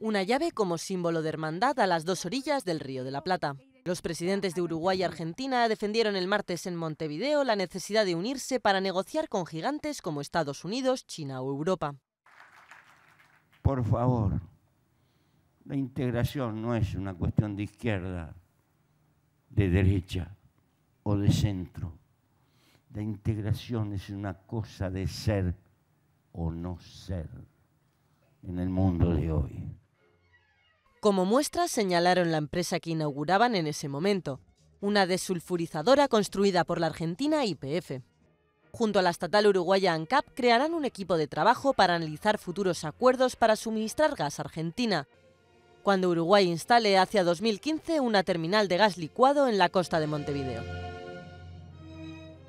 Una llave como símbolo de hermandad a las dos orillas del Río de la Plata. Los presidentes de Uruguay y Argentina defendieron el martes en Montevideo la necesidad de unirse para negociar con gigantes como Estados Unidos, China o Europa. Por favor, la integración no es una cuestión de izquierda, de derecha o de centro. La integración es una cosa de ser o no ser en el mundo de hoy. Como muestra señalaron la empresa que inauguraban en ese momento, una desulfurizadora construida por la argentina IPF. Junto a la estatal uruguaya ANCAP crearán un equipo de trabajo para analizar futuros acuerdos para suministrar gas a Argentina, cuando Uruguay instale hacia 2015 una terminal de gas licuado en la costa de Montevideo.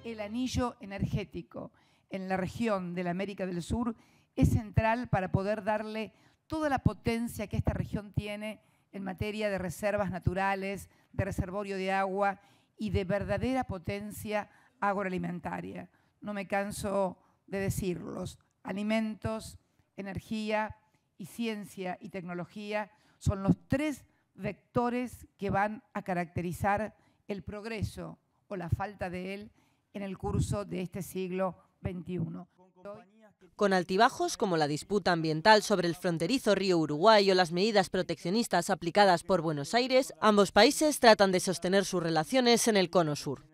El anillo energético en la región de la América del Sur es central para poder darle toda la potencia que esta región tiene en materia de reservas naturales, de reservorio de agua y de verdadera potencia agroalimentaria. No me canso de decirlos. Alimentos, energía y ciencia y tecnología son los tres vectores que van a caracterizar el progreso o la falta de él en el curso de este siglo XXI con altibajos como la disputa ambiental sobre el fronterizo río Uruguay o las medidas proteccionistas aplicadas por Buenos Aires, ambos países tratan de sostener sus relaciones en el cono sur.